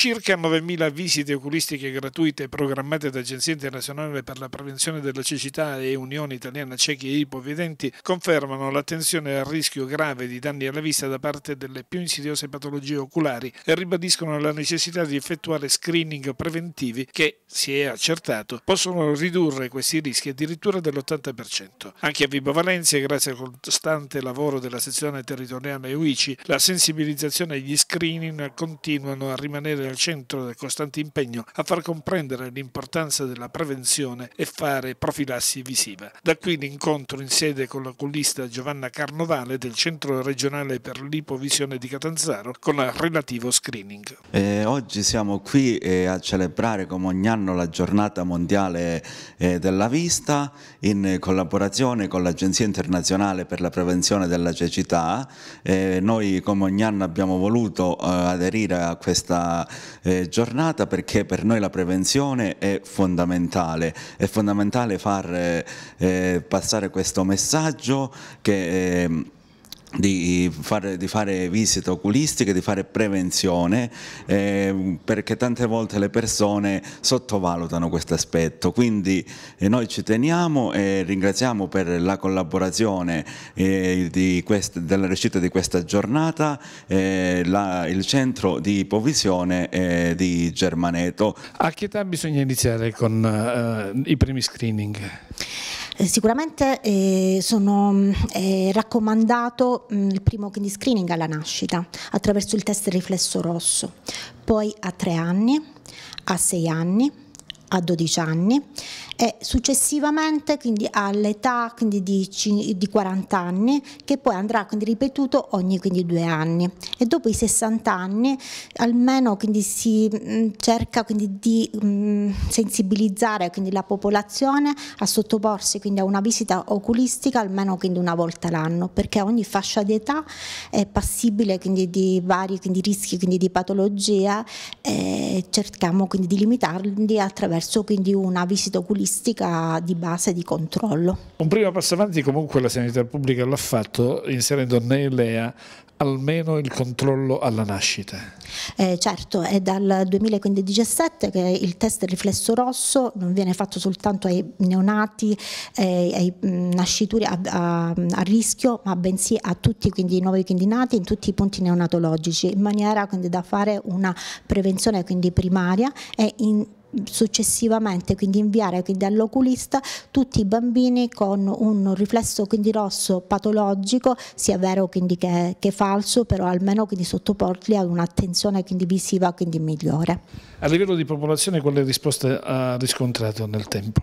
circa 9.000 visite oculistiche gratuite programmate da Agenzia Internazionale per la Prevenzione della Cecità e Unione Italiana Ciechi e Ipovedenti confermano l'attenzione al rischio grave di danni alla vista da parte delle più insidiose patologie oculari e ribadiscono la necessità di effettuare screening preventivi che, si è accertato, possono ridurre questi rischi addirittura dell'80%. Anche a Vibo Valencia, grazie al costante lavoro della sezione territoriale UICI, la sensibilizzazione e gli screening continuano a rimanere al centro del costante impegno a far comprendere l'importanza della prevenzione e fare profilassi visiva. Da qui l'incontro in sede con la collista Giovanna Carnovale del Centro regionale per l'ipovisione di Catanzaro con il relativo screening. Eh, oggi siamo qui eh, a celebrare come ogni anno la giornata mondiale eh, della vista in collaborazione con l'Agenzia internazionale per la prevenzione della cecità. Eh, noi come ogni anno abbiamo voluto eh, aderire a questa eh, giornata perché per noi la prevenzione è fondamentale, è fondamentale far eh, eh passare questo messaggio che ehm, di fare, di fare, visite oculistiche, di fare prevenzione, eh, perché tante volte le persone sottovalutano questo aspetto. Quindi eh, noi ci teniamo e ringraziamo per la collaborazione eh, quest, della riuscita di questa giornata eh, la, il centro di ipovisione eh, di Germaneto. A che età bisogna iniziare con eh, i primi screening? Eh, sicuramente eh, sono mm, eh, raccomandato mh, mm, il primo quindi screening alla nascita attraverso il test riflesso rosso, poi a tre anni, a sei anni, a 12 anni e successivamente quindi all'età quindi di, di, 40 anni che poi andrà quindi ripetuto ogni quindi, due anni e dopo i 60 anni almeno quindi si mh, mm, cerca quindi di mh, mm, sensibilizzare quindi la popolazione a sottoporsi quindi a una visita oculistica almeno quindi una volta l'anno perché ogni fascia di età è passibile quindi di vari quindi rischi quindi di patologia e cerchiamo quindi di limitarli attraverso verso quindi una visita oculistica di base di controllo. Un primo passo avanti comunque la sanità pubblica l'ha fatto inserendo nei LEA almeno il controllo alla nascita. Eh, certo, è dal 2015-17 che il test riflesso rosso non viene fatto soltanto ai neonati, eh, ai mm, nascituri a, a, a, rischio, ma bensì a tutti quindi, i nuovi quindi nati in tutti i punti neonatologici, in maniera quindi da fare una prevenzione quindi primaria e in successivamente quindi inviare quindi all'oculista tutti i bambini con un riflesso quindi rosso patologico sia vero quindi che, che falso però almeno quindi sottoporli ad un'attenzione quindi visiva quindi migliore. A livello di popolazione quale risposte ha riscontrato nel tempo?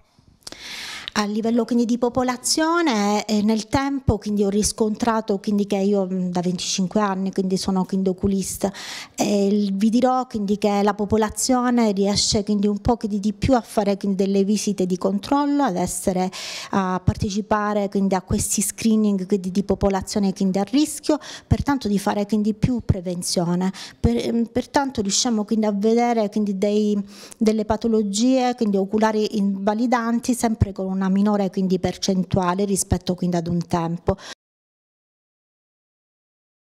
a livello quindi di popolazione nel tempo quindi ho riscontrato quindi che io mm, da 25 anni quindi sono quindi oculista e vi dirò quindi che la popolazione riesce quindi un po' di più a fare quindi delle visite di controllo ad essere a partecipare quindi a questi screening quindi di popolazione quindi a rischio pertanto di fare quindi più prevenzione per, mm, pertanto riusciamo quindi a vedere quindi dei, delle patologie quindi oculari invalidanti sempre con una una minore quindi percentuale rispetto quindi ad un tempo.